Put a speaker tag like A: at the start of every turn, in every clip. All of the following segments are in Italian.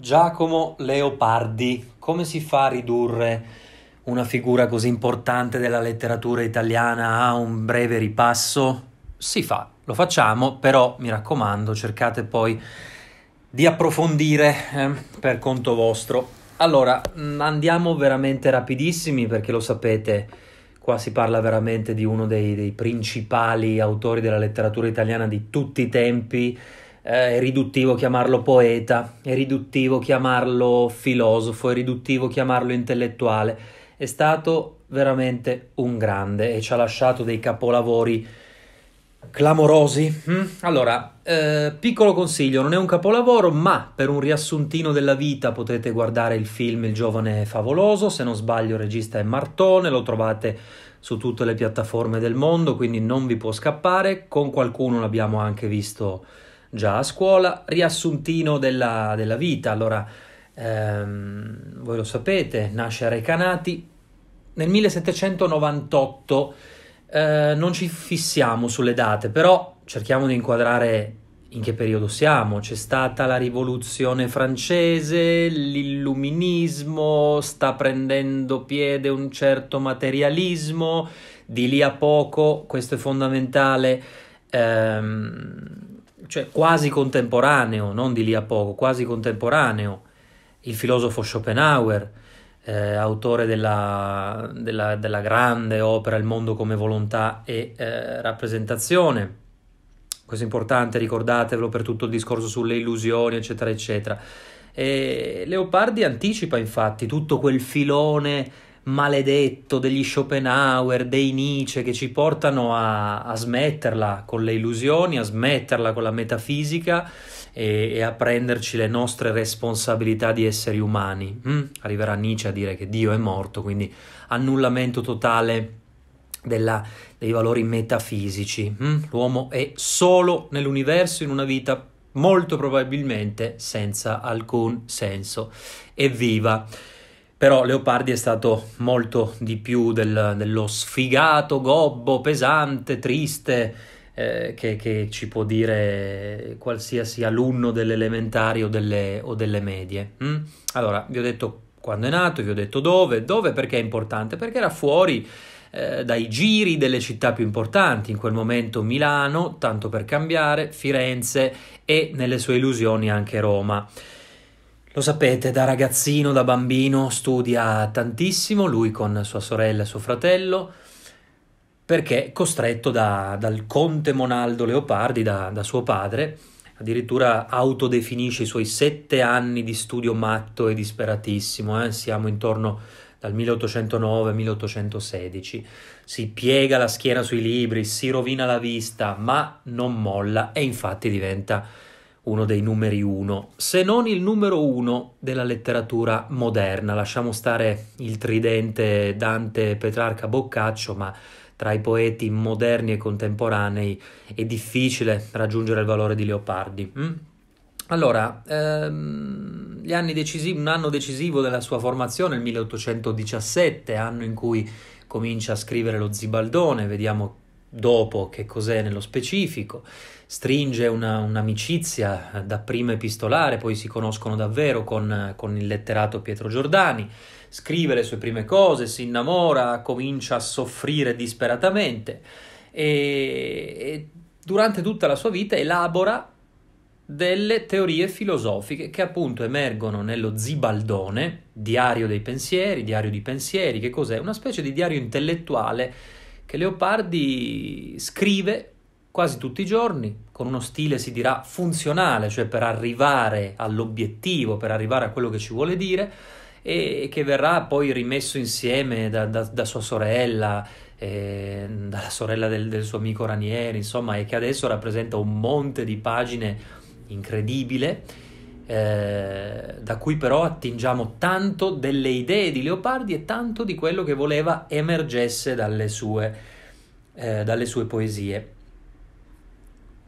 A: Giacomo Leopardi, come si fa a ridurre una figura così importante della letteratura italiana a un breve ripasso? Si fa, lo facciamo, però mi raccomando, cercate poi di approfondire eh, per conto vostro. Allora, mm, andiamo veramente rapidissimi perché lo sapete, qua si parla veramente di uno dei, dei principali autori della letteratura italiana di tutti i tempi eh, è riduttivo chiamarlo poeta, è riduttivo chiamarlo filosofo, è riduttivo chiamarlo intellettuale. È stato veramente un grande e ci ha lasciato dei capolavori clamorosi. Mm? Allora, eh, piccolo consiglio, non è un capolavoro, ma per un riassuntino della vita potete guardare il film Il giovane favoloso, se non sbaglio il regista è Martone, lo trovate su tutte le piattaforme del mondo, quindi non vi può scappare. Con qualcuno l'abbiamo anche visto già a scuola, riassuntino della, della vita. Allora, ehm, voi lo sapete, nasce a Recanati nel 1798. Eh, non ci fissiamo sulle date, però cerchiamo di inquadrare in che periodo siamo? C'è stata la rivoluzione francese, l'illuminismo, sta prendendo piede un certo materialismo, di lì a poco, questo è fondamentale, ehm, cioè quasi contemporaneo, non di lì a poco, quasi contemporaneo, il filosofo Schopenhauer, eh, autore della, della, della, grande opera Il mondo come volontà e eh, rappresentazione. Questo è importante, ricordatevelo per tutto il discorso sulle illusioni, eccetera, eccetera. E Leopardi anticipa infatti tutto quel filone maledetto degli Schopenhauer, dei Nietzsche che ci portano a, a smetterla con le illusioni, a smetterla con la metafisica e, e a prenderci le nostre responsabilità di esseri umani. Mm? Arriverà Nietzsche a dire che Dio è morto, quindi annullamento totale della, dei valori metafisici. Mm? L'uomo è solo nell'universo in una vita molto probabilmente senza alcun senso. Evviva! Però Leopardi è stato molto di più del, dello sfigato, gobbo, pesante, triste eh, che, che, ci può dire qualsiasi alunno delle elementari o delle, o delle medie. Mm? Allora, vi ho detto quando è nato, vi ho detto dove, dove perché è importante, perché era fuori eh, dai giri delle città più importanti, in quel momento Milano, tanto per cambiare, Firenze e nelle sue illusioni anche Roma. Lo sapete, da ragazzino, da bambino studia tantissimo, lui con sua sorella e suo fratello, perché costretto da, dal conte Monaldo Leopardi, da, da suo padre, addirittura autodefinisce i suoi sette anni di studio matto e disperatissimo, eh? siamo intorno dal 1809 1816, si piega la schiena sui libri, si rovina la vista, ma non molla e infatti diventa uno dei numeri uno, se non il numero uno della letteratura moderna. Lasciamo stare il tridente Dante, Petrarca, Boccaccio, ma tra i poeti moderni e contemporanei è difficile raggiungere il valore di Leopardi. Mm? Allora, ehm, decisivi, un anno decisivo della sua formazione, il 1817, anno in cui comincia a scrivere lo Zibaldone, vediamo dopo che cos'è nello specifico stringe una, un'amicizia eh, dapprima epistolare, poi si conoscono davvero con, eh, con il letterato Pietro Giordani, scrive le sue prime cose, si innamora, comincia a soffrire disperatamente e, e durante tutta la sua vita elabora delle teorie filosofiche che appunto emergono nello Zibaldone, diario dei pensieri, diario di pensieri, che cos'è? Una specie di diario intellettuale che Leopardi scrive quasi tutti i giorni, con uno stile si dirà funzionale, cioè per arrivare all'obiettivo, per arrivare a quello che ci vuole dire, e che verrà poi rimesso insieme da, da, da sua sorella, eh, dalla sorella del, del suo amico Ranieri, insomma, e che adesso rappresenta un monte di pagine incredibile, eh, da cui però attingiamo tanto delle idee di Leopardi e tanto di quello che voleva emergesse dalle sue, eh, dalle sue poesie.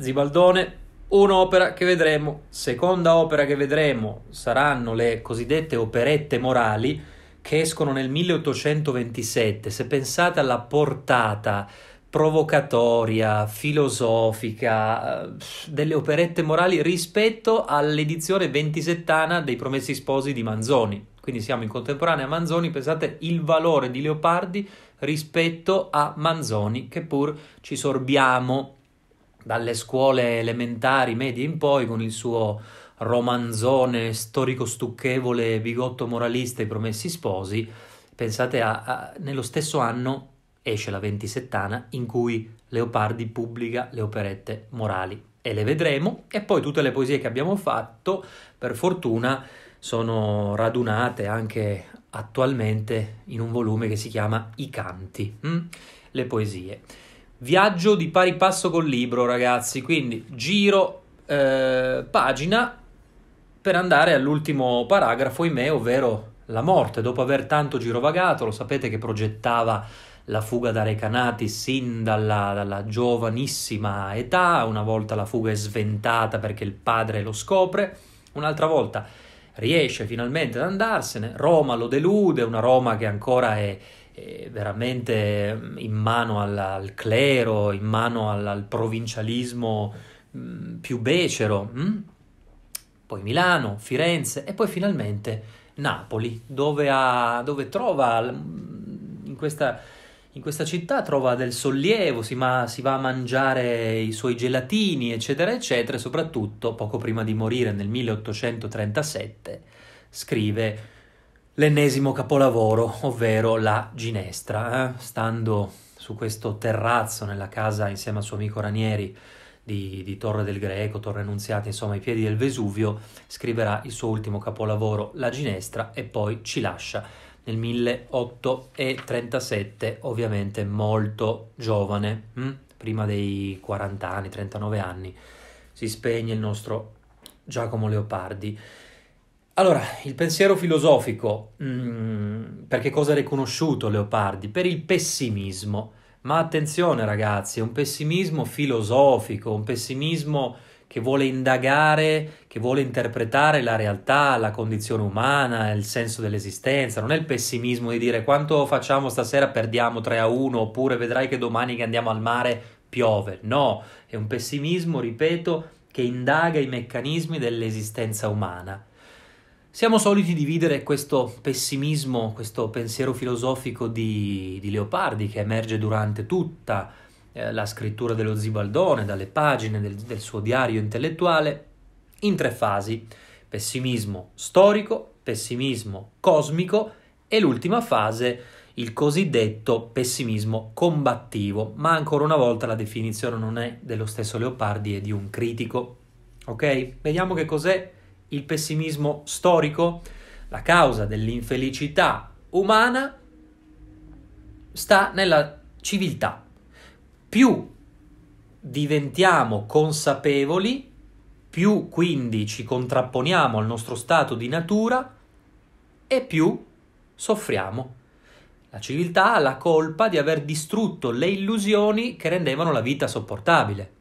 A: Zibaldone, un'opera che vedremo. Seconda opera che vedremo saranno le cosiddette operette morali che escono nel 1827. Se pensate alla portata provocatoria, filosofica, eh, delle operette morali rispetto all'edizione ventisettana dei Promessi Sposi di Manzoni. Quindi siamo in contemporanea a Manzoni, pensate il valore di Leopardi rispetto a Manzoni, che pur ci sorbiamo dalle scuole elementari, medie in poi, con il suo romanzone storico stucchevole, bigotto moralista, I Promessi Sposi. Pensate, a, a, nello stesso anno esce la Ventisettana in cui Leopardi pubblica le operette morali e le vedremo e poi tutte le poesie che abbiamo fatto per fortuna sono radunate anche attualmente in un volume che si chiama I canti, mh? Hm? le poesie. Viaggio di pari passo col libro, ragazzi, quindi giro eh, pagina per andare all'ultimo paragrafo in me, ovvero la morte. Dopo aver tanto girovagato, lo sapete che progettava la fuga da Recanati sin dalla, dalla, giovanissima età, una volta la fuga è sventata perché il padre lo scopre, un'altra volta riesce finalmente ad andarsene, Roma lo delude, una Roma che ancora è eh, veramente mm, in mano al, al clero, in mano al, al provincialismo mm, più becero, mh? Mm? poi Milano, Firenze e poi finalmente Napoli, dove, ha, dove trova in questa, in questa, città trova del sollievo, si, ma, si va a mangiare i suoi gelatini, eccetera, eccetera, e soprattutto poco prima di morire nel 1837 scrive l'ennesimo capolavoro, ovvero la ginestra. Eh? Stando su questo terrazzo nella casa insieme al suo amico Ranieri di, di Torre del Greco, Torre Annunziata, insomma ai piedi del Vesuvio, scriverà il suo ultimo capolavoro, La ginestra, e poi ci lascia nel 1837, ovviamente molto giovane, hm? prima dei 40 anni, 39 anni, si spegne il nostro Giacomo Leopardi. Allora, il pensiero filosofico, mm, per che cosa ha riconosciuto Leopardi? Per il pessimismo. Ma attenzione ragazzi, è un pessimismo filosofico, un pessimismo che vuole indagare, che vuole interpretare la realtà, la condizione umana, il senso dell'esistenza. Non è il pessimismo di dire quanto facciamo stasera perdiamo 3 a 1 oppure vedrai che domani che andiamo al mare piove. No, è un pessimismo, ripeto, che indaga i meccanismi dell'esistenza umana siamo soliti dividere questo pessimismo, questo pensiero filosofico di, di Leopardi che emerge durante tutta eh, la scrittura dello Zibaldone, dalle pagine del, del suo diario intellettuale, in tre fasi. Pessimismo storico, pessimismo cosmico e l'ultima fase, il cosiddetto pessimismo combattivo. Ma ancora una volta la definizione non è dello stesso Leopardi, è di un critico. Ok? Vediamo che cos'è il pessimismo storico, la causa dell'infelicità umana sta nella civiltà. Più diventiamo consapevoli, più quindi ci contrapponiamo al nostro stato di natura e più soffriamo. La civiltà ha la colpa di aver distrutto le illusioni che rendevano la vita sopportabile.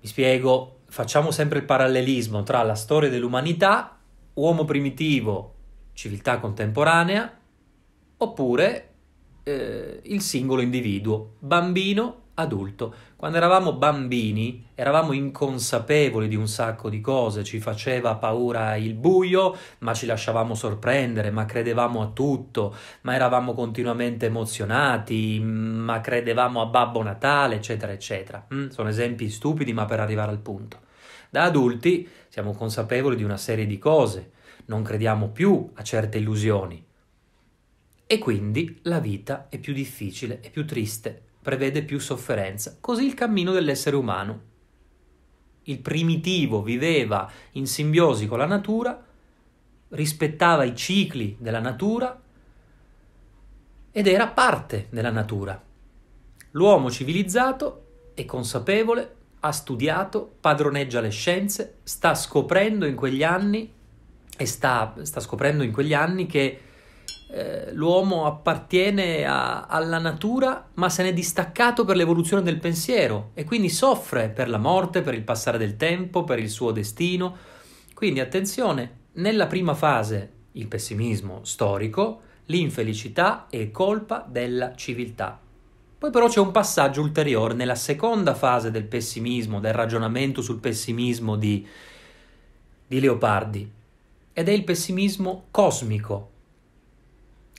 A: Mi spiego, facciamo sempre il parallelismo tra la storia dell'umanità, uomo primitivo, civiltà contemporanea, oppure eh, il singolo individuo, bambino, adulto. Quando eravamo bambini eravamo inconsapevoli di un sacco di cose, ci faceva paura il buio, ma ci lasciavamo sorprendere, ma credevamo a tutto, ma eravamo continuamente emozionati, ma credevamo a Babbo Natale, eccetera, eccetera. Mm, sono esempi stupidi, ma per arrivare al punto. Da adulti siamo consapevoli di una serie di cose, non crediamo più a certe illusioni e quindi la vita è più difficile, è più triste, prevede più sofferenza. Così il cammino dell'essere umano. Il primitivo viveva in simbiosi con la natura, rispettava i cicli della natura ed era parte della natura. L'uomo civilizzato è consapevole ha studiato, padroneggia le scienze, sta scoprendo in quegli anni e sta, sta scoprendo in quegli anni che eh, l'uomo appartiene a, alla natura ma se ne è distaccato per l'evoluzione del pensiero e quindi soffre per la morte, per il passare del tempo, per il suo destino. Quindi attenzione, nella prima fase il pessimismo storico, l'infelicità è colpa della civiltà. Poi però c'è un passaggio ulteriore nella seconda fase del pessimismo, del ragionamento sul pessimismo di, di Leopardi, ed è il pessimismo cosmico,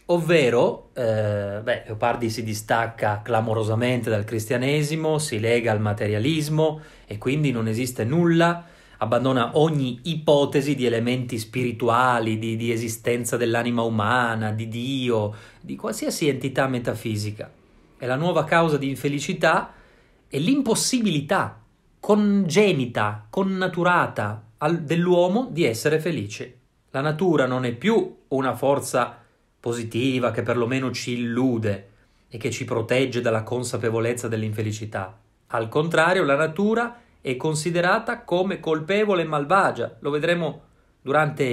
A: ovvero, eh, beh, Leopardi si distacca clamorosamente dal cristianesimo, si lega al materialismo e quindi non esiste nulla, abbandona ogni ipotesi di elementi spirituali, di, di esistenza dell'anima umana, di Dio, di qualsiasi entità metafisica è la nuova causa di infelicità, è l'impossibilità congenita, connaturata al, dell'uomo di essere felice. La natura non è più una forza positiva che perlomeno ci illude e che ci protegge dalla consapevolezza dell'infelicità. Al contrario, la natura è considerata come colpevole e malvagia. Lo vedremo durante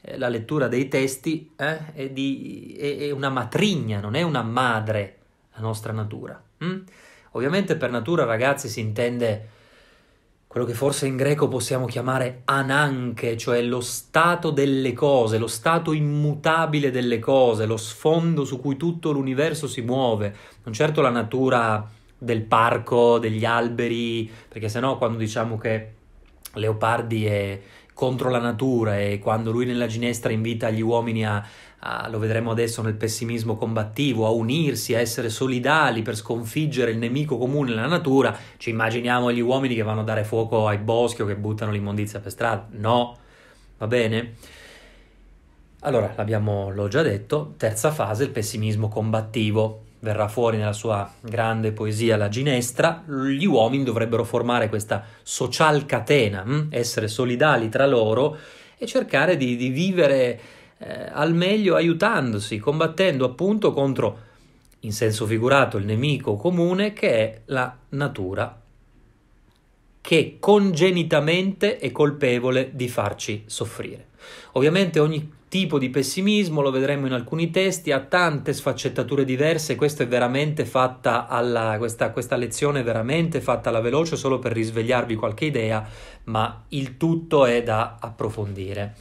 A: eh, la lettura dei testi, eh? è, di, è, è una matrigna, non è una madre la nostra natura. Mm? Ovviamente per natura, ragazzi, si intende quello che forse in greco possiamo chiamare ananche, cioè lo stato delle cose, lo stato immutabile delle cose, lo sfondo su cui tutto l'universo si muove, non certo la natura del parco, degli alberi, perché sennò quando diciamo che leopardi e, contro la natura e quando lui nella ginestra invita gli uomini a, a, lo vedremo adesso nel pessimismo combattivo, a unirsi, a essere solidali per sconfiggere il nemico comune, la natura, ci immaginiamo gli uomini che vanno a dare fuoco ai boschi o che buttano l'immondizia per strada. No, va bene? Allora, l'abbiamo, l'ho già detto, terza fase, il pessimismo combattivo verrà fuori nella sua grande poesia La ginestra, gli uomini dovrebbero formare questa social catena, hm? essere solidali tra loro e cercare di, di vivere eh, al meglio aiutandosi, combattendo appunto contro, in senso figurato, il nemico comune che è la natura, che congenitamente è colpevole di farci soffrire. Ovviamente ogni tipo di pessimismo, lo vedremo in alcuni testi, ha tante sfaccettature diverse, questa è veramente fatta alla, questa, questa lezione è veramente fatta alla veloce solo per risvegliarvi qualche idea, ma il tutto è da approfondire.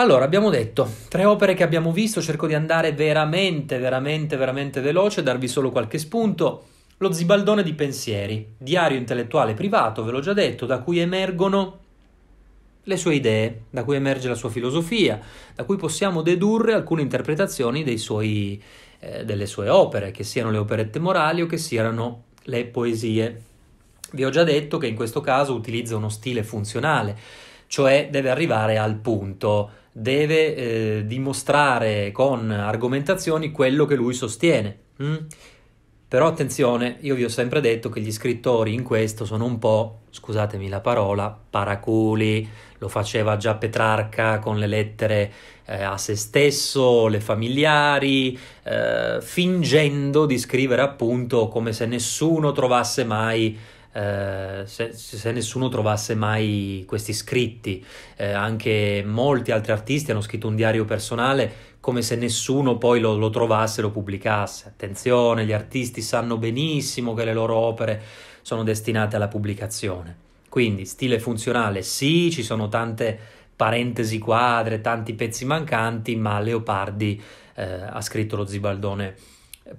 A: Allora, abbiamo detto tre opere che abbiamo visto, cerco di andare veramente, veramente, veramente veloce, darvi solo qualche spunto. Lo Zibaldone di pensieri, diario intellettuale privato, ve l'ho già detto, da cui emergono le sue idee, da cui emerge la sua filosofia, da cui possiamo dedurre alcune interpretazioni suoi, eh, delle sue opere, che siano le operette morali o che siano le poesie. Vi ho già detto che in questo caso utilizza uno stile funzionale, cioè deve arrivare al punto, deve eh, dimostrare con argomentazioni quello che lui sostiene. Mm? Però attenzione, io vi ho sempre detto che gli scrittori in questo sono un po', scusatemi la parola, paraculi, lo faceva già Petrarca con le lettere eh, a se stesso, le familiari, eh, fingendo di scrivere appunto come se nessuno trovasse mai eh, se, se, nessuno trovasse mai questi scritti. Eh, anche molti altri artisti hanno scritto un diario personale come se nessuno poi lo, lo trovasse e lo pubblicasse. Attenzione, gli artisti sanno benissimo che le loro opere sono destinate alla pubblicazione. Quindi stile funzionale sì, ci sono tante parentesi quadre, tanti pezzi mancanti, ma Leopardi eh, ha scritto lo Zibaldone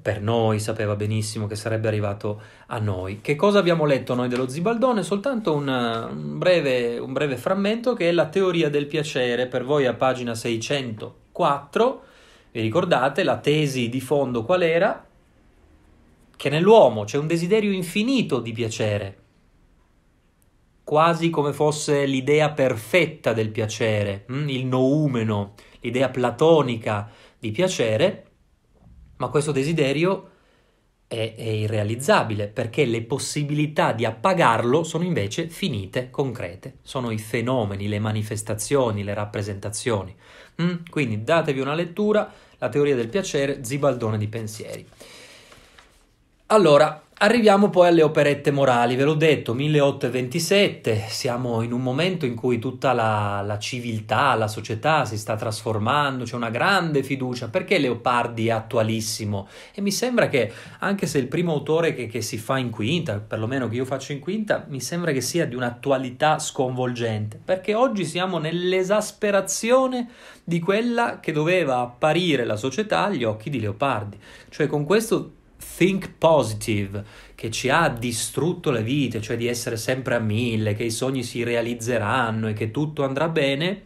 A: per noi, sapeva benissimo che sarebbe arrivato a noi. Che cosa abbiamo letto noi dello Zibaldone? Soltanto un, un, breve, un breve frammento che è la teoria del piacere, per voi a pagina 600 4, vi ricordate la tesi di fondo qual era? Che nell'uomo c'è un desiderio infinito di piacere, quasi come fosse l'idea perfetta del piacere, mm, il noumeno, l'idea platonica di piacere, ma questo desiderio è, è irrealizzabile perché le possibilità di appagarlo sono invece finite, concrete, sono i fenomeni, le manifestazioni, le rappresentazioni. Mm? Quindi datevi una lettura, la teoria del piacere, Zibaldone di pensieri. Allora, Arriviamo poi alle operette morali, ve l'ho detto, 1827, siamo in un momento in cui tutta la, la civiltà, la società si sta trasformando, c'è una grande fiducia, perché Leopardi è attualissimo? E mi sembra che, anche se il primo autore che, che si fa in quinta, perlomeno che io faccio in quinta, mi sembra che sia di un'attualità sconvolgente, perché oggi siamo nell'esasperazione di quella che doveva apparire la società agli occhi di Leopardi, cioè con questo think positive che ci ha distrutto la vita, cioè di essere sempre a mille, che i sogni si realizzeranno e che tutto andrà bene,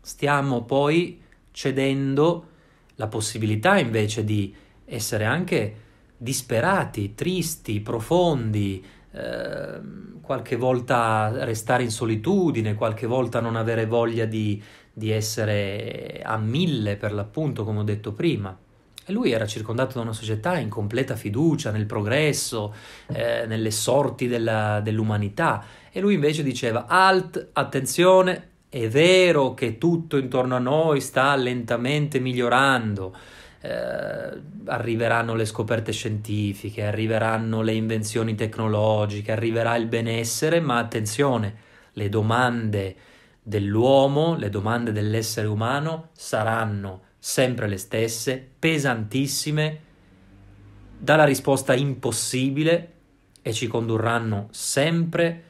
A: stiamo poi cedendo la possibilità invece di essere anche disperati, tristi, profondi, eh, qualche volta restare in solitudine, qualche volta non avere voglia di, di essere a mille per l'appunto, come ho detto prima. E lui era circondato da una società in completa fiducia nel progresso, eh, nelle sorti della, dell'umanità. E lui invece diceva, alt, attenzione, è vero che tutto intorno a noi sta lentamente migliorando. Eh, arriveranno le scoperte scientifiche, arriveranno le invenzioni tecnologiche, arriverà il benessere, ma attenzione, le domande dell'uomo, le domande dell'essere umano saranno sempre le stesse, pesantissime, dalla risposta impossibile e ci condurranno sempre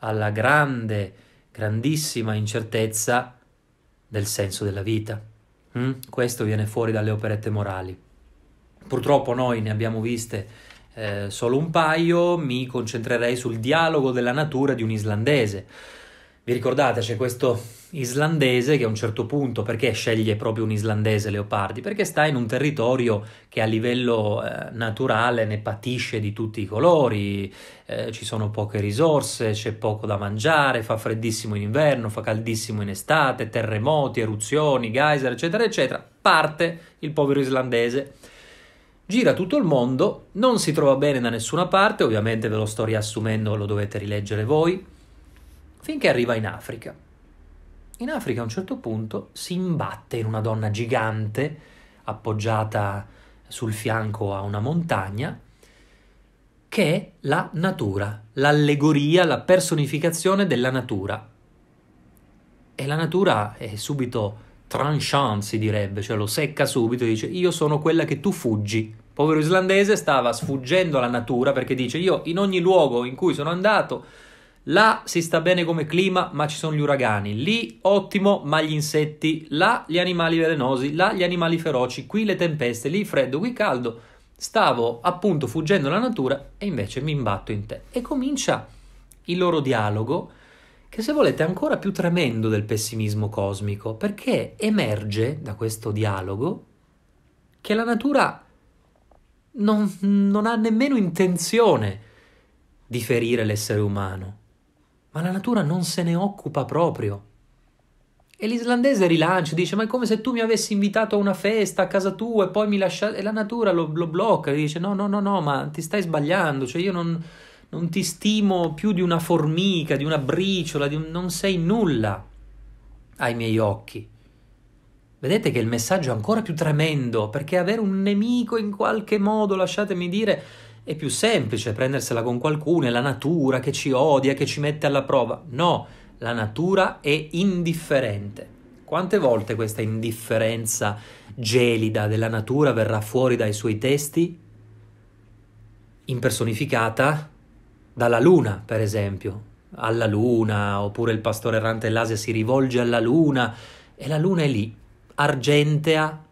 A: alla grande, grandissima incertezza del senso della vita. Mm? Questo viene fuori dalle operette morali. Purtroppo noi ne abbiamo viste eh, solo un paio, mi concentrerei sul dialogo della natura di un islandese vi ricordate, c'è questo islandese che a un certo punto, perché sceglie proprio un islandese Leopardi? Perché sta in un territorio che a livello eh, naturale ne patisce di tutti i colori, eh, ci sono poche risorse, c'è poco da mangiare, fa freddissimo in inverno, fa caldissimo in estate, terremoti, eruzioni, geyser, eccetera, eccetera. Parte il povero islandese. Gira tutto il mondo, non si trova bene da nessuna parte, ovviamente ve lo sto riassumendo, lo dovete rileggere voi finché arriva in Africa. In Africa a un certo punto si imbatte in una donna gigante appoggiata sul fianco a una montagna che è la natura, l'allegoria, la personificazione della natura. E la natura è subito tranchant, si direbbe, cioè lo secca subito e dice io sono quella che tu fuggi. Povero islandese stava sfuggendo alla natura perché dice io in ogni luogo in cui sono andato Là si sta bene come clima, ma ci sono gli uragani. Lì ottimo, ma gli insetti. Là gli animali velenosi. Là gli animali feroci. Qui le tempeste. Lì freddo, qui caldo. Stavo appunto fuggendo la natura e invece mi imbatto in te. E comincia il loro dialogo, che se volete è ancora più tremendo del pessimismo cosmico, perché emerge da questo dialogo che la natura non, non ha nemmeno intenzione di ferire l'essere umano ma la natura non se ne occupa proprio. E l'islandese rilancia, dice: Ma è come se tu mi avessi invitato a una festa a casa tua e poi mi lasciassi. E la natura lo, lo blocca e dice: No, no, no, no, ma ti stai sbagliando. Cioè, io non, non ti stimo più di una formica, di una briciola, di un... non sei nulla ai miei occhi. Vedete che il messaggio è ancora più tremendo perché avere un nemico in qualche modo, lasciatemi dire, è più semplice prendersela con qualcuno, è la natura che ci odia, che ci mette alla prova. No, la natura è indifferente. Quante volte questa indifferenza gelida della natura verrà fuori dai suoi testi? Impersonificata dalla luna, per esempio. Alla luna, oppure il pastore errante dell'Asia si rivolge alla luna e la luna è lì, argentea,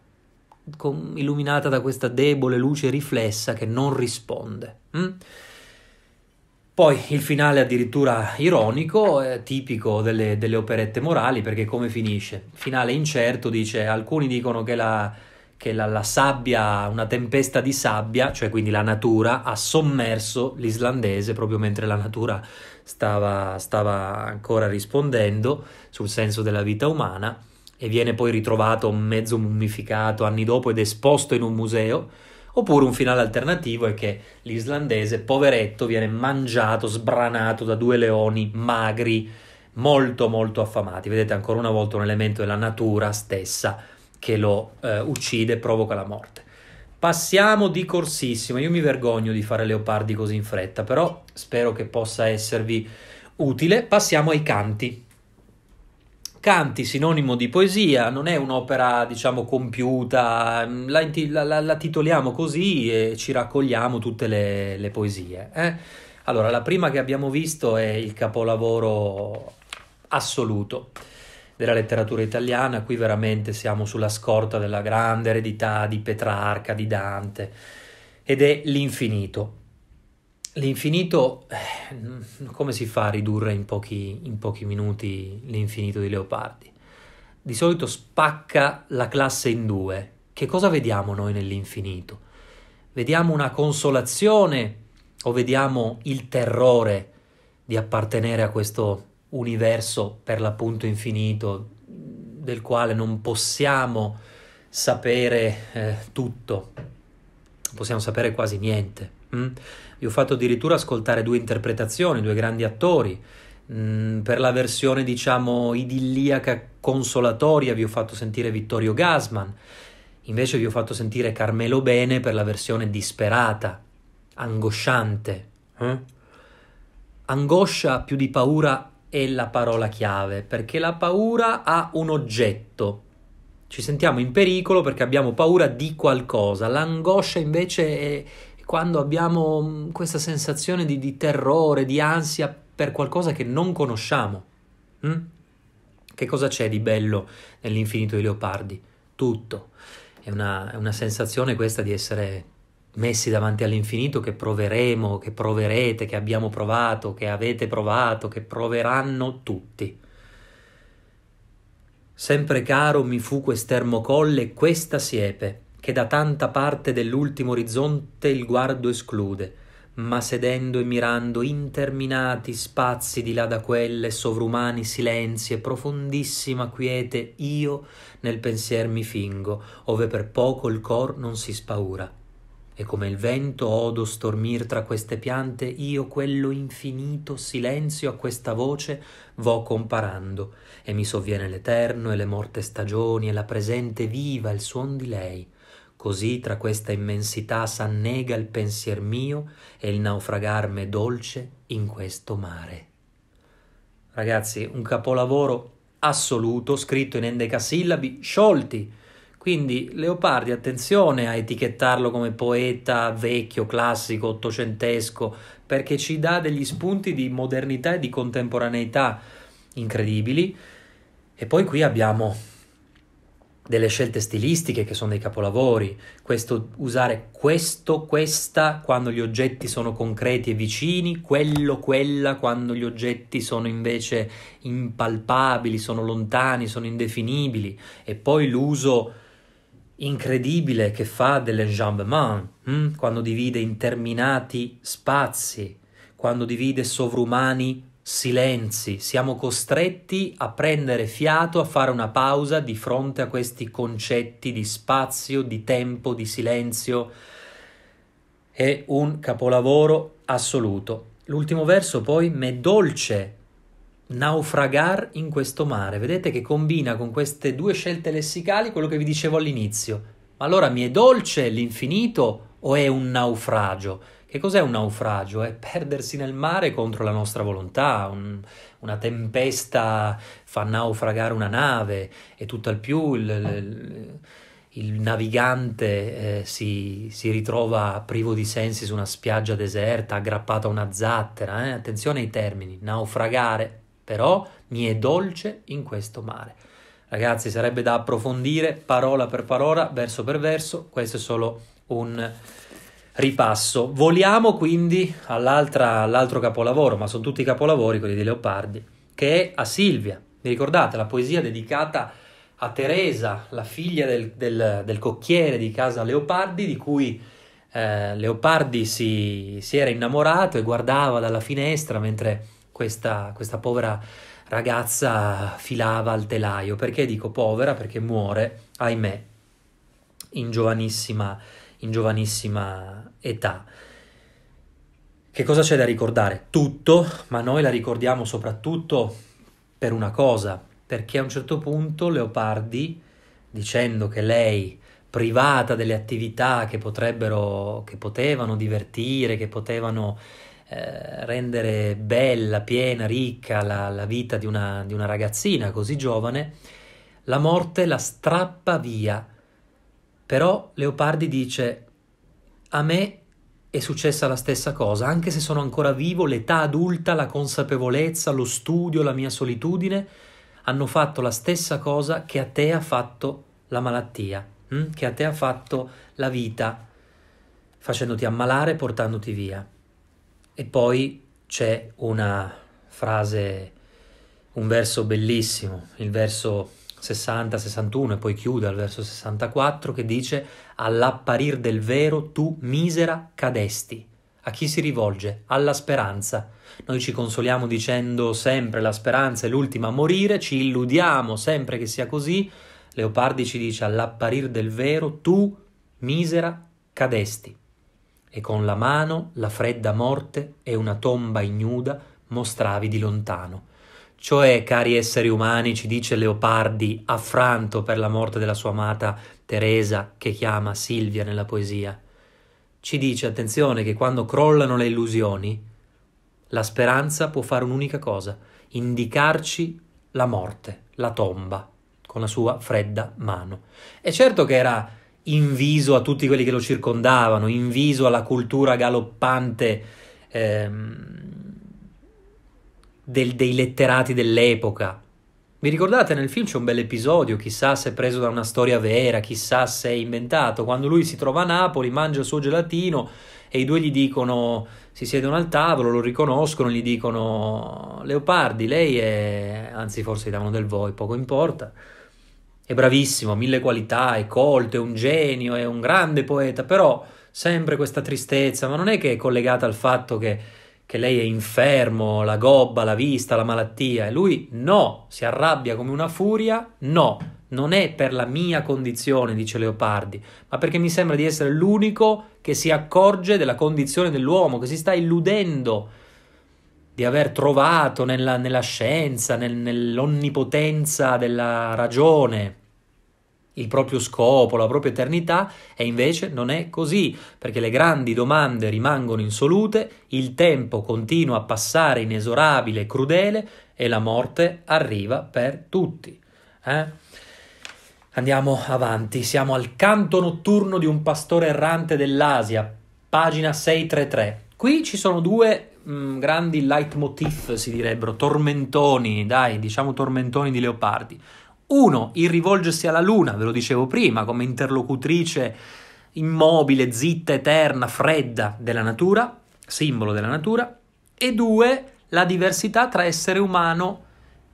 A: com- illuminata da questa debole luce riflessa che non risponde. Mm? Poi il finale addirittura ironico, eh, tipico delle, delle, operette morali, perché come finisce? Finale incerto, dice, alcuni dicono che, la, che la, la sabbia, una tempesta di sabbia, cioè quindi la natura, ha sommerso l'islandese proprio mentre la natura stava, stava ancora rispondendo sul senso della vita umana e viene poi ritrovato mezzo mummificato anni dopo ed esposto in un museo, oppure un finale alternativo è che l'islandese, poveretto, viene mangiato, sbranato da due leoni magri, molto molto affamati. Vedete ancora una volta un elemento della natura stessa che lo eh, uccide e provoca la morte. Passiamo di corsissimo, io mi vergogno di fare leopardi così in fretta, però spero che possa esservi utile. Passiamo ai canti. Canti, sinonimo di poesia, non è un'opera, diciamo, compiuta, mm, la, la, la titoliamo così e ci raccogliamo tutte le, le poesie. Eh? Allora, la prima che abbiamo visto è il capolavoro assoluto della letteratura italiana, qui veramente siamo sulla scorta della grande eredità di Petrarca, di Dante, ed è l'infinito. L'infinito, eh, come si fa a ridurre in pochi, in pochi, minuti l'infinito di Leopardi? Di solito spacca la classe in due. Che cosa vediamo noi nell'infinito? Vediamo una consolazione o vediamo il terrore di appartenere a questo universo per l'appunto infinito del quale non possiamo sapere eh, tutto, non possiamo sapere quasi niente. Mm? Vi ho fatto addirittura ascoltare due interpretazioni, due grandi attori. Mm, per la versione, diciamo, idilliaca, consolatoria, vi ho fatto sentire Vittorio Gasman. Invece vi ho fatto sentire Carmelo Bene per la versione disperata, angosciante. Eh? Angoscia più di paura è la parola chiave, perché la paura ha un oggetto. Ci sentiamo in pericolo perché abbiamo paura di qualcosa. L'angoscia invece è, quando abbiamo mm, questa sensazione di, di terrore, di ansia per qualcosa che non conosciamo. Mm? Che cosa c'è di bello nell'infinito dei leopardi? Tutto. È una, è una sensazione questa di essere messi davanti all'infinito che proveremo, che proverete, che abbiamo provato, che avete provato, che proveranno tutti. Sempre caro mi fu quest'ermocolle e questa siepe che da tanta parte dell'ultimo orizzonte il guardo esclude, ma sedendo e mirando interminati spazi di là da quelle sovrumani silenzi e profondissima quiete io nel pensier mi fingo, ove per poco il cor non si spaura. E come il vento odo stormir tra queste piante, io quello infinito silenzio a questa voce vo comparando, e mi sovviene l'eterno e le morte stagioni e la presente viva il suon di lei Così tra questa immensità s'annega il pensier mio e il naufragarme dolce in questo mare. Ragazzi, un capolavoro assoluto, scritto in endecasillabi sciolti. Quindi Leopardi, attenzione a etichettarlo come poeta vecchio, classico, ottocentesco, perché ci dà degli spunti di modernità e di contemporaneità incredibili. E poi qui abbiamo delle scelte stilistiche che sono dei capolavori, questo, usare questo, questa quando gli oggetti sono concreti e vicini, quello, quella quando gli oggetti sono invece impalpabili, sono lontani, sono indefinibili e poi l'uso incredibile che fa dell'enjambement, hm? quando divide interminati spazi, quando divide sovrumani silenzi, siamo costretti a prendere fiato, a fare una pausa di fronte a questi concetti di spazio, di tempo, di silenzio. È un capolavoro assoluto. L'ultimo verso poi, mi è dolce naufragar in questo mare. Vedete che combina con queste due scelte lessicali quello che vi dicevo all'inizio. Ma allora mi è dolce l'infinito o è un naufragio? Che cos'è un naufragio? È perdersi nel mare contro la nostra volontà, un, una tempesta fa naufragare una nave e tutt'al più il, il, il navigante eh, si, si, ritrova privo di sensi su una spiaggia deserta, aggrappato a una zattera. Eh? Attenzione ai termini, naufragare però mi è dolce in questo mare. Ragazzi, sarebbe da approfondire parola per parola, verso per verso, questo è solo un ripasso. Voliamo quindi all'altro capolavoro, ma sono tutti capolavori quelli di Leopardi, che è a Silvia. Vi ricordate la poesia dedicata a Teresa, la figlia del, del, del cocchiere di casa Leopardi, di cui eh, Leopardi si, si, era innamorato e guardava dalla finestra mentre questa, questa povera ragazza filava al telaio. Perché dico povera? Perché muore, ahimè, in giovanissima età in giovanissima età. Che cosa c'è da ricordare? Tutto, ma noi la ricordiamo soprattutto per una cosa, perché a un certo punto Leopardi, dicendo che lei, privata delle attività che potrebbero, che potevano divertire, che potevano eh, rendere bella, piena, ricca la, la vita di una, di una ragazzina così giovane, la morte la strappa via però Leopardi dice, a me è successa la stessa cosa, anche se sono ancora vivo, l'età adulta, la consapevolezza, lo studio, la mia solitudine hanno fatto la stessa cosa che a te ha fatto la malattia, hm? che a te ha fatto la vita, facendoti ammalare e portandoti via. E poi c'è una frase, un verso bellissimo, il verso 60-61 e poi chiude al verso 64 che dice all'apparir del vero tu misera cadesti. A chi si rivolge? Alla speranza. Noi ci consoliamo dicendo sempre la speranza è l'ultima a morire, ci illudiamo sempre che sia così. Leopardi ci dice all'apparir del vero tu misera cadesti. E con la mano la fredda morte e una tomba ignuda mostravi di lontano cioè, cari esseri umani, ci dice Leopardi, affranto per la morte della sua amata Teresa, che chiama Silvia nella poesia, ci dice, attenzione, che quando crollano le illusioni, la speranza può fare un'unica cosa, indicarci la morte, la tomba, con la sua fredda mano. E certo che era inviso a tutti quelli che lo circondavano, inviso alla cultura galoppante. Ehm, del, dei letterati dell'epoca. Vi ricordate nel film c'è un bel episodio, chissà se è preso da una storia vera, chissà se è inventato, quando lui si trova a Napoli, mangia il suo gelatino e i due gli dicono, si siedono al tavolo, lo riconoscono, gli dicono Leopardi, lei è, anzi forse gli davano del voi, poco importa, è bravissimo, ha mille qualità, è colto, è un genio, è un grande poeta, però sempre questa tristezza, ma non è che è collegata al fatto che che lei è infermo, la gobba, la vista, la malattia, e lui no, si arrabbia come una furia, no, non è per la mia condizione, dice Leopardi, ma perché mi sembra di essere l'unico che si accorge della condizione dell'uomo, che si sta illudendo di aver trovato nella, nella scienza, nel, nell'onnipotenza della ragione, il proprio scopo, la propria eternità, e invece non è così, perché le grandi domande rimangono insolute, il tempo continua a passare inesorabile e crudele e la morte arriva per tutti. Eh? Andiamo avanti, siamo al canto notturno di un pastore errante dell'Asia, pagina 633. Qui ci sono due mh, mm, grandi leitmotiv, si direbbero, tormentoni, dai, diciamo tormentoni di Leopardi. Uno, il rivolgersi alla luna, ve lo dicevo prima, come interlocutrice immobile, zitta, eterna, fredda della natura, simbolo della natura. E due, la diversità tra essere umano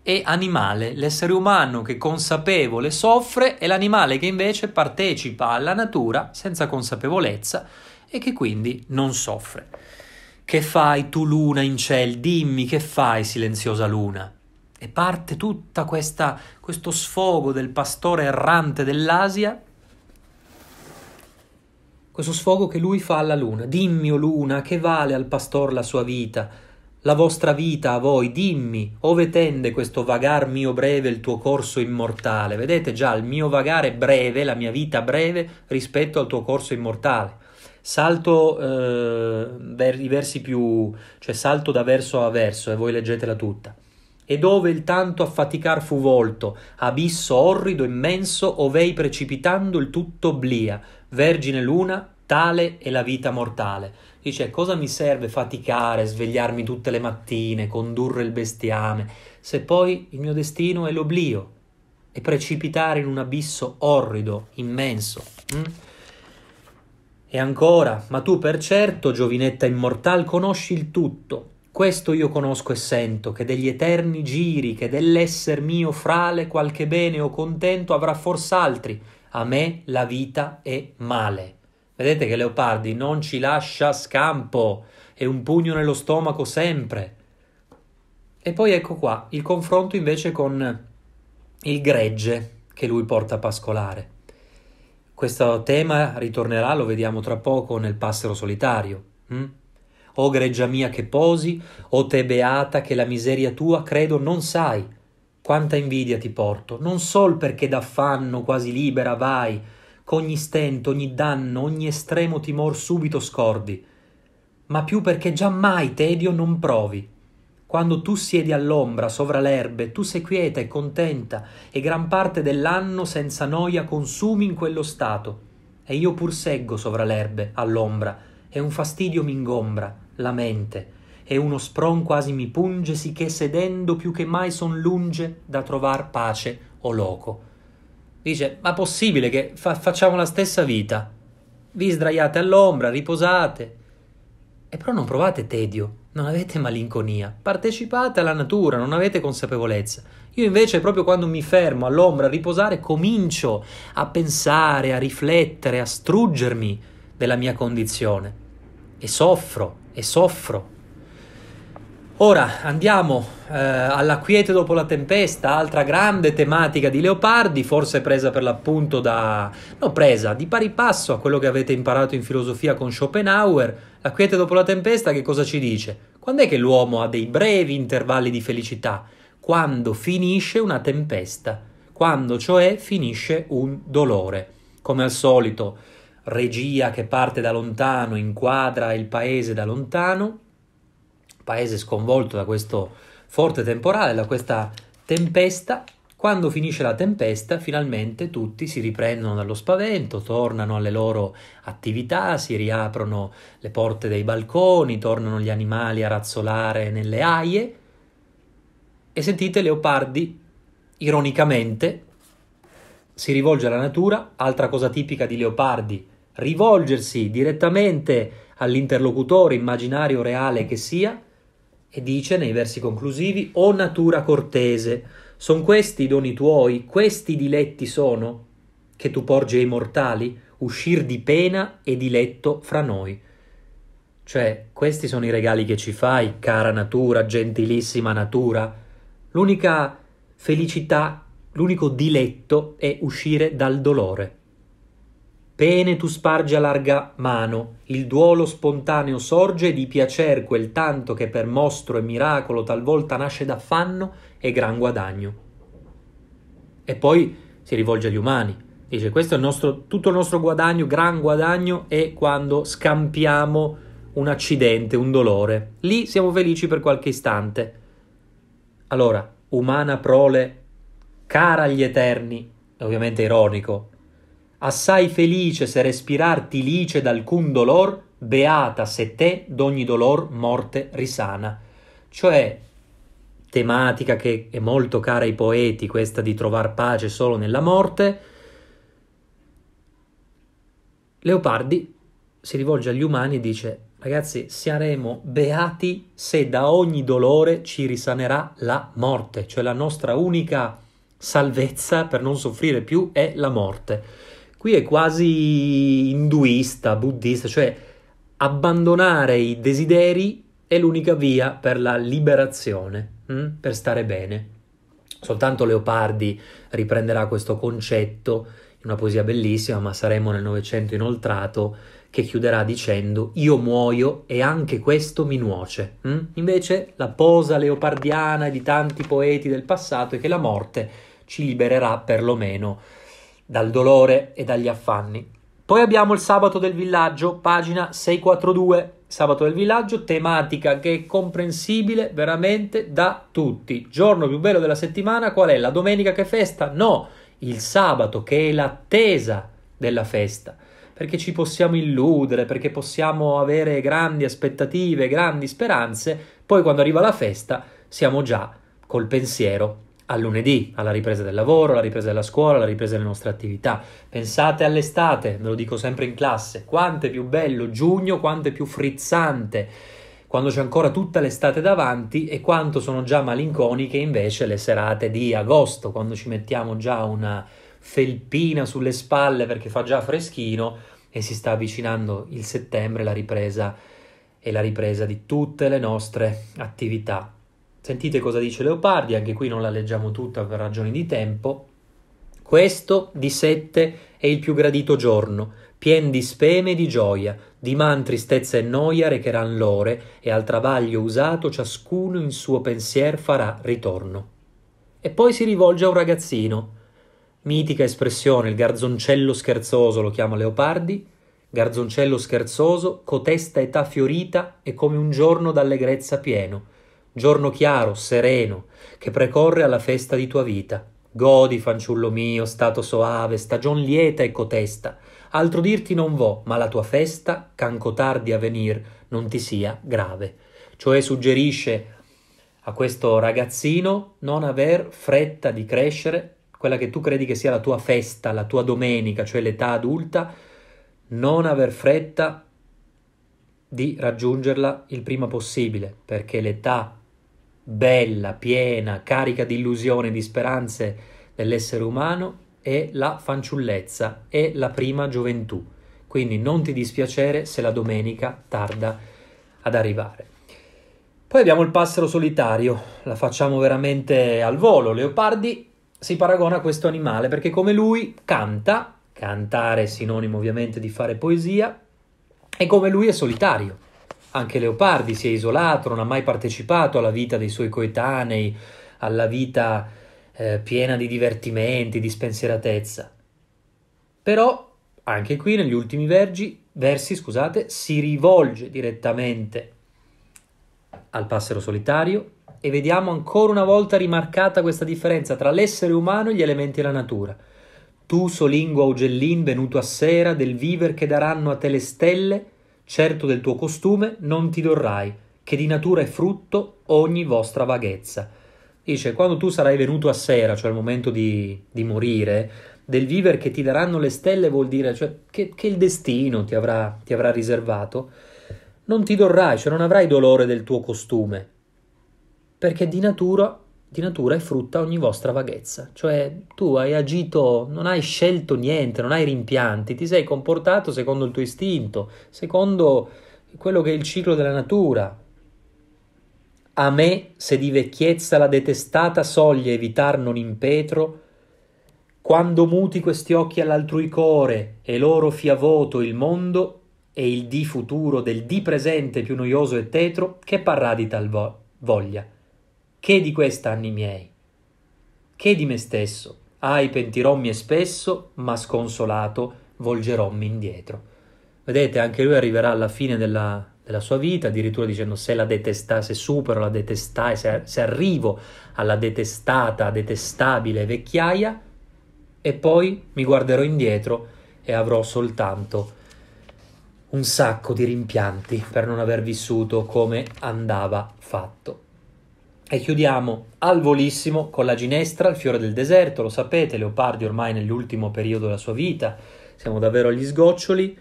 A: e animale, l'essere umano che consapevole soffre e l'animale che invece partecipa alla natura senza consapevolezza e che quindi non soffre. Che fai tu luna in ciel? Dimmi che fai silenziosa luna? E parte tutto questo sfogo del pastore errante dell'Asia, questo sfogo che lui fa alla luna. Dimmi, o oh luna, che vale al pastore la sua vita, la vostra vita a voi, dimmi, ove tende questo vagar mio breve il tuo corso immortale. Vedete già, il mio vagare breve, la mia vita breve rispetto al tuo corso immortale. Salto eh, i versi più, cioè salto da verso a verso e voi leggetela tutta e dove il tanto affaticar fu volto, abisso orrido immenso, ovei precipitando il tutto blia, vergine luna, tale è la vita mortale. Dice, cosa mi serve faticare, svegliarmi tutte le mattine, condurre il bestiame, se poi il mio destino è l'oblio e precipitare in un abisso orrido, immenso. Mm? E ancora, ma tu per certo, giovinetta immortal, conosci il tutto, questo io conosco e sento, che degli eterni giri, che dell'esser mio frale qualche bene o contento avrà forse altri, a me la vita è male. Vedete che Leopardi non ci lascia scampo, è un pugno nello stomaco sempre. E poi ecco qua il confronto invece con il gregge che lui porta a pascolare. Questo tema ritornerà, lo vediamo tra poco, nel passero solitario. Hm? O greggia mia che posi, o te beata che la miseria tua credo non sai. Quanta invidia ti porto, non sol perché d'affanno quasi libera vai, ch'ogni stento, ogni danno, ogni estremo timor subito scordi, ma più perché giammai tedio non provi. Quando tu siedi all'ombra, sovra l'erbe, tu sei quieta e contenta, e gran parte dell'anno senza noia consumi in quello stato. E io pur seggo sovra l'erbe, all'ombra, e un fastidio m'ingombra la mente, e uno spron quasi mi punge, sicché sedendo più che mai son lunge da trovar pace o loco. Dice, ma possibile che fa- facciamo la stessa vita? Vi sdraiate all'ombra, riposate, e però non provate tedio, non avete malinconia, partecipate alla natura, non avete consapevolezza. Io invece proprio quando mi fermo all'ombra a riposare comincio a pensare, a riflettere, a struggermi della mia condizione e soffro e soffro. Ora andiamo eh, alla quiete dopo la tempesta, altra grande tematica di Leopardi, forse presa per l'appunto da... no, presa di pari passo a quello che avete imparato in filosofia con Schopenhauer. La quiete dopo la tempesta che cosa ci dice? Quando è che l'uomo ha dei brevi intervalli di felicità? Quando finisce una tempesta, quando cioè finisce un dolore. Come al solito, regia che parte da lontano, inquadra il paese da lontano, paese sconvolto da questo forte temporale, da questa tempesta. Quando finisce la tempesta, finalmente tutti si riprendono dallo spavento, tornano alle loro attività, si riaprono le porte dei balconi, tornano gli animali a razzolare nelle aie e sentite Leopardi ironicamente si rivolge alla natura, altra cosa tipica di Leopardi, rivolgersi direttamente all'interlocutore immaginario reale che sia, e dice nei versi conclusivi, o natura cortese, sono questi i doni tuoi, questi diletti sono, che tu porgi ai mortali, uscir di pena e diletto fra noi. Cioè, questi sono i regali che ci fai, cara natura, gentilissima natura. L'unica felicità, l'unico diletto è uscire dal dolore. Pene tu spargi a larga mano, il duolo spontaneo sorge di piacer quel tanto che per mostro e miracolo talvolta nasce d'affanno e gran guadagno. E poi si rivolge agli umani. Dice: Questo è il nostro, tutto il nostro guadagno, gran guadagno è quando scampiamo un accidente, un dolore. Lì siamo felici per qualche istante. Allora, umana prole, cara agli eterni, ovviamente ironico, assai felice se respirarti lice d'alcun dolor, beata se te d'ogni dolor morte risana. Cioè, tematica che è molto cara ai poeti, questa di trovare pace solo nella morte, Leopardi si rivolge agli umani e dice Ragazzi, saremo beati se da ogni dolore ci risanerà la morte, cioè la nostra unica salvezza per non soffrire più è la morte. Qui è quasi induista, buddista, cioè abbandonare i desideri è l'unica via per la liberazione, mh? Mm? per stare bene. Soltanto Leopardi riprenderà questo concetto in una poesia bellissima, ma saremo nel Novecento inoltrato, che chiuderà dicendo io muoio e anche questo mi nuoce. Mh? Mm? Invece la posa leopardiana di tanti poeti del passato è che la morte ci libererà perlomeno dal dolore e dagli affanni. Poi abbiamo il sabato del villaggio, pagina 642, sabato del villaggio, tematica che è comprensibile veramente da tutti. Giorno più bello della settimana qual è? La domenica che festa? No, il sabato che è l'attesa della festa, perché ci possiamo illudere, perché possiamo avere grandi aspettative, grandi speranze, poi quando arriva la festa siamo già col pensiero al lunedì, alla ripresa del lavoro, alla ripresa della scuola, alla ripresa delle nostre attività. Pensate all'estate, ve lo dico sempre in classe, quanto è più bello giugno, quanto è più frizzante quando c'è ancora tutta l'estate davanti e quanto sono già malinconiche invece le serate di agosto, quando ci mettiamo già una felpina sulle spalle perché fa già freschino e si sta avvicinando il settembre, la ripresa e la ripresa di tutte le nostre attività. Sentite cosa dice Leopardi, anche qui non la leggiamo tutta per ragioni di tempo. Questo di sette è il più gradito giorno, pien di speme e di gioia, di man tristezza e noia recheran l'ore, e al travaglio usato ciascuno in suo pensier farà ritorno. E poi si rivolge a un ragazzino. Mitica espressione, il garzoncello scherzoso lo chiama Leopardi. Garzoncello scherzoso, cotesta età fiorita e come un giorno d'allegrezza pieno giorno chiaro, sereno, che precorre alla festa di tua vita. Godi, fanciullo mio, stato soave, stagion lieta e cotesta. Altro dirti non vo, ma la tua festa, canco tardi a venir, non ti sia grave. Cioè suggerisce a questo ragazzino non aver fretta di crescere, quella che tu credi che sia la tua festa, la tua domenica, cioè l'età adulta, non aver fretta di raggiungerla il prima possibile, perché l'età bella, piena, carica di illusioni, di speranze dell'essere umano è la fanciullezza, è la prima gioventù. Quindi non ti dispiacere se la domenica tarda ad arrivare. Poi abbiamo il passero solitario, la facciamo veramente al volo. Leopardi si paragona a questo animale perché come lui canta, cantare è sinonimo ovviamente di fare poesia, e come lui è solitario. Anche Leopardi si è isolato, non ha mai partecipato alla vita dei suoi coetanei, alla vita eh, piena di divertimenti, di spensieratezza. Però anche qui negli ultimi vergi, versi scusate, si rivolge direttamente al passero solitario e vediamo ancora una volta rimarcata questa differenza tra l'essere umano e gli elementi della natura. Tu, solingua ugellin, venuto a sera, del viver che daranno a te le stelle, certo del tuo costume non ti dorrai, che di natura è frutto ogni vostra vaghezza. Dice, quando tu sarai venuto a sera, cioè al momento di, di morire, del viver che ti daranno le stelle vuol dire cioè, che, che, il destino ti avrà, ti avrà riservato, non ti dorrai, cioè non avrai dolore del tuo costume, perché di natura di natura è frutta ogni vostra vaghezza, cioè tu hai agito, non hai scelto niente, non hai rimpianti, ti sei comportato secondo il tuo istinto, secondo quello che è il ciclo della natura. A me, se di vecchiezza la detestata soglia evitar non impetro, quando muti questi occhi all'altrui core e loro fia voto il mondo e il di futuro del di presente più noioso e tetro, che parrà di tal vo- voglia che di questi anni miei? Che di me stesso? Ai ah, pentirommi e spesso, ma sconsolato, volgerommi indietro. Vedete, anche lui arriverà alla fine della, della sua vita, addirittura dicendo se la detesta, se supero la detestai, se, se, arrivo alla detestata, detestabile vecchiaia, e poi mi guarderò indietro e avrò soltanto un sacco di rimpianti per non aver vissuto come andava fatto. E chiudiamo al volissimo con la ginestra, il fiore del deserto, lo sapete, Leopardi ormai nell'ultimo periodo della sua vita, siamo davvero agli sgoccioli,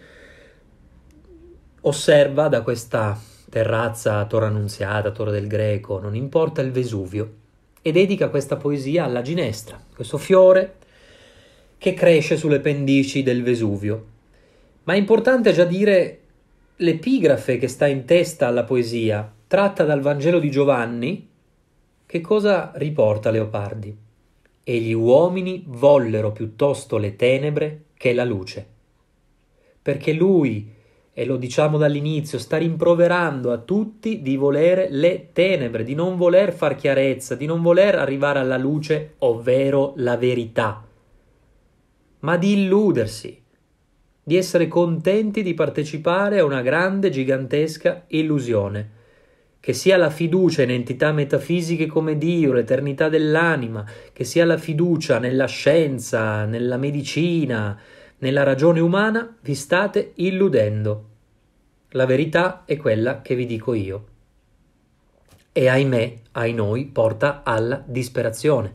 A: osserva da questa terrazza Torre Annunziata, Torre del Greco, non importa il Vesuvio, e dedica questa poesia alla ginestra, questo fiore che cresce sulle pendici del Vesuvio. Ma è importante già dire l'epigrafe che sta in testa alla poesia, tratta dal Vangelo di Giovanni, che cosa riporta Leopardi? E gli uomini vollero piuttosto le tenebre che la luce. Perché lui, e lo diciamo dall'inizio, sta rimproverando a tutti di volere le tenebre, di non voler far chiarezza, di non voler arrivare alla luce, ovvero la verità, ma di illudersi, di essere contenti di partecipare a una grande, gigantesca illusione che sia la fiducia in entità metafisiche come Dio, l'eternità dell'anima, che sia la fiducia nella scienza, nella medicina, nella ragione umana, vi state illudendo. La verità è quella che vi dico io. E ahimè, ai noi, porta alla disperazione,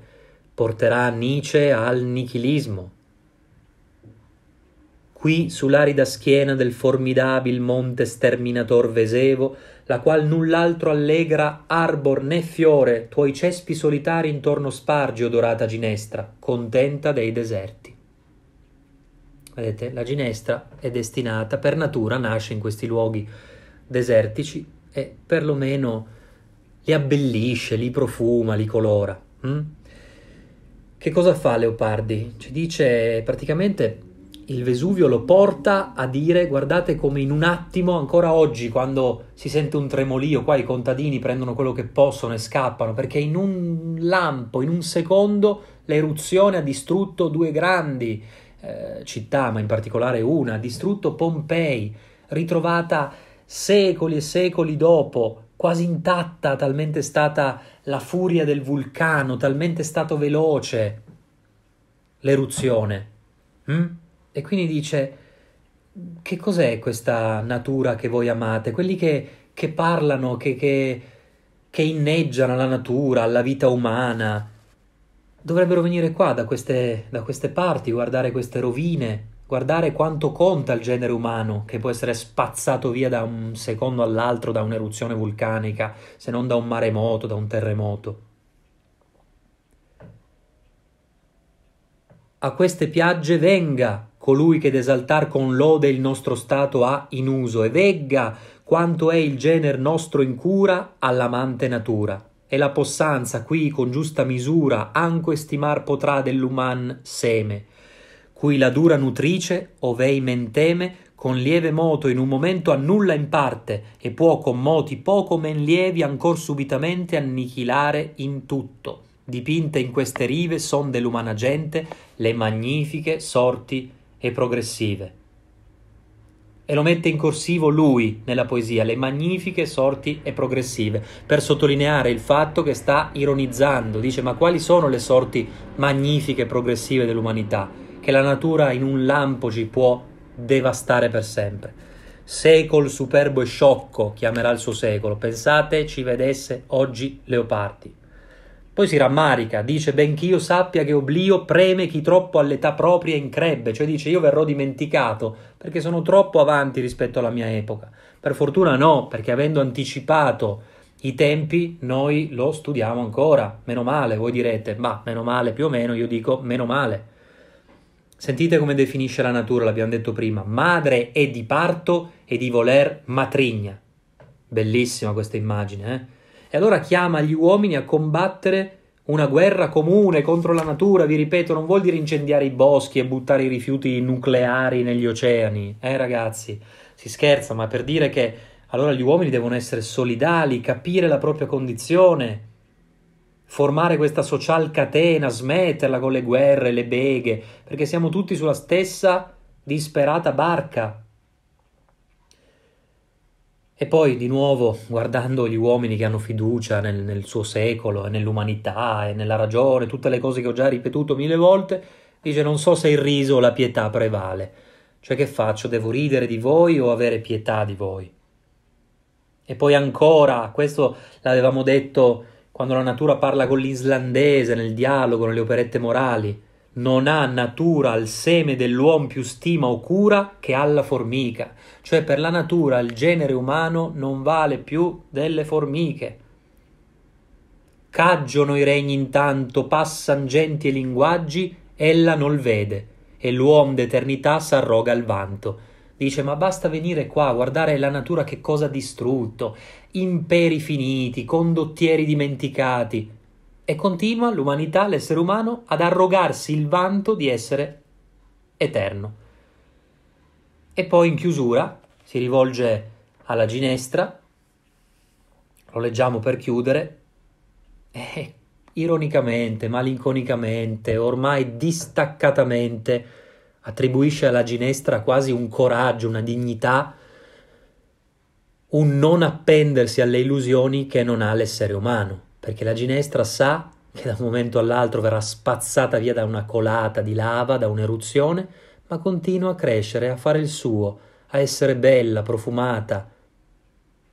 A: porterà Nietzsche al nichilismo, qui sull'arida schiena del formidabil monte sterminator vesevo, la qual null'altro allegra arbor né fiore, tuoi cespi solitari intorno spargi, odorata ginestra, contenta dei deserti. Vedete, la ginestra è destinata, per natura nasce in questi luoghi desertici e perlomeno li abbellisce, li profuma, li colora. Mm? Che cosa fa Leopardi? Ci dice praticamente il Vesuvio lo porta a dire guardate come in un attimo, ancora oggi quando si sente un tremolio, qua i contadini prendono quello che possono e scappano, perché in un lampo, in un secondo, l'eruzione ha distrutto due grandi eh, città, ma in particolare una, ha distrutto Pompei, ritrovata secoli e secoli dopo, quasi intatta, talmente stata la furia del vulcano, talmente è stato veloce l'eruzione. Mm? E quindi dice, che cos'è questa natura che voi amate? Quelli che, che parlano, che, che, che inneggiano alla natura, alla vita umana, dovrebbero venire qua, da queste, da queste parti, guardare queste rovine, guardare quanto conta il genere umano, che può essere spazzato via da un secondo all'altro da un'eruzione vulcanica, se non da un maremoto, da un terremoto. A queste piagge venga colui che d'esaltar con lode il nostro stato ha in uso, e vegga quanto è il gener nostro in cura all'amante natura. E la possanza qui con giusta misura anco estimar potrà dell'uman seme, cui la dura nutrice, ovei menteme, con lieve moto in un momento annulla in parte, e può con moti poco men lievi ancor subitamente annichilare in tutto dipinte in queste rive son dell'umana gente le magnifiche sorti e progressive. E lo mette in corsivo lui nella poesia, le magnifiche sorti e progressive, per sottolineare il fatto che sta ironizzando, dice ma quali sono le sorti magnifiche e progressive dell'umanità, che la natura in un lampo ci può devastare per sempre. Secol superbo e sciocco chiamerà il suo secolo, pensate ci vedesse oggi Leopardi. Poi si rammarica, dice bench'io sappia che oblio preme chi troppo all'età propria increbbe, cioè dice io verrò dimenticato perché sono troppo avanti rispetto alla mia epoca. Per fortuna no, perché avendo anticipato i tempi noi lo studiamo ancora, meno male, voi direte, ma meno male più o meno, io dico meno male. Sentite come definisce la natura, l'abbiamo detto prima, madre è di parto e di voler matrigna. Bellissima questa immagine, eh? E allora chiama gli uomini a combattere una guerra comune contro la natura, vi ripeto, non vuol dire incendiare i boschi e buttare i rifiuti nucleari negli oceani, eh ragazzi, si scherza, ma per dire che allora gli uomini devono essere solidali, capire la propria condizione, formare questa social catena, smetterla con le guerre, le beghe, perché siamo tutti sulla stessa disperata barca, e poi di nuovo, guardando gli uomini che hanno fiducia nel, nel, suo secolo e nell'umanità e nella ragione, tutte le cose che ho già ripetuto mille volte, dice non so se il riso o la pietà prevale. Cioè che faccio? Devo ridere di voi o avere pietà di voi? E poi ancora, questo l'avevamo detto quando la natura parla con l'islandese nel dialogo, nelle operette morali non ha natura al seme dell'uomo più stima o cura che alla formica. Cioè per la natura il genere umano non vale più delle formiche. Caggiono i regni intanto, passan genti e linguaggi, ella non vede, e l'uomo d'eternità s'arroga il vanto. Dice, ma basta venire qua a guardare la natura che cosa ha distrutto, imperi finiti, condottieri dimenticati e continua l'umanità, l'essere umano, ad arrogarsi il vanto di essere eterno. E poi in chiusura si rivolge alla ginestra, lo leggiamo per chiudere, e ironicamente, malinconicamente, ormai distaccatamente, attribuisce alla ginestra quasi un coraggio, una dignità, un non appendersi alle illusioni che non ha l'essere umano perché la ginestra sa che da un momento all'altro verrà spazzata via da una colata di lava, da un'eruzione, ma continua a crescere, a fare il suo, a essere bella, profumata.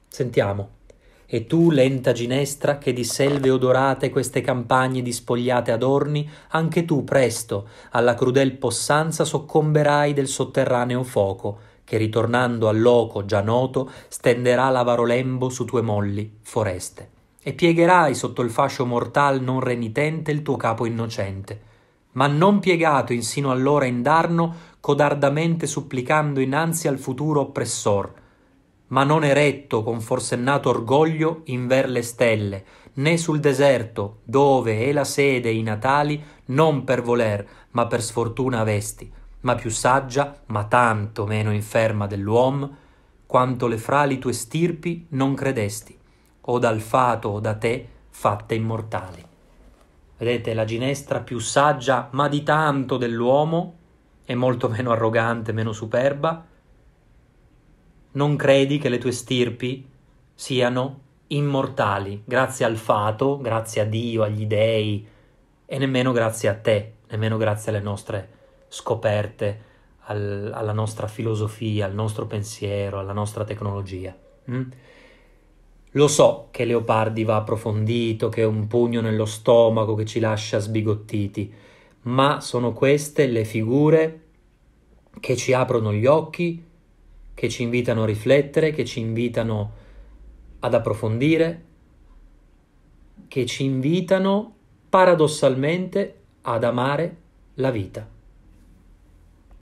A: Sentiamo. E tu, lenta ginestra, che di selve odorate queste campagne dispogliate adorni, anche tu presto alla crudel possanza soccomberai del sotterraneo fuoco, che ritornando al loco già noto stenderà l'avaro lembo su tue molli foreste e piegherai sotto il fascio mortal non renitente il tuo capo innocente. Ma non piegato insino allora indarno, codardamente supplicando innanzi al futuro oppressor. Ma non eretto con forsennato orgoglio inver le stelle, né sul deserto, dove è la sede i natali, non per voler, ma per sfortuna avesti, ma più saggia, ma tanto meno inferma dell'uom, quanto le frali tue stirpi non credesti o dal fato o da te fatte immortali. Vedete, la ginestra più saggia, ma di tanto dell'uomo, è molto meno arrogante, meno superba, non credi che le tue stirpi siano immortali, grazie al fato, grazie a Dio, agli dèi, e nemmeno grazie a te, nemmeno grazie alle nostre scoperte, al, alla nostra filosofia, al nostro pensiero, alla nostra tecnologia. Mm? Lo so che Leopardi va approfondito, che è un pugno nello stomaco che ci lascia sbigottiti, ma sono queste le figure che ci aprono gli occhi, che ci invitano a riflettere, che ci invitano ad approfondire, che ci invitano paradossalmente ad amare la vita.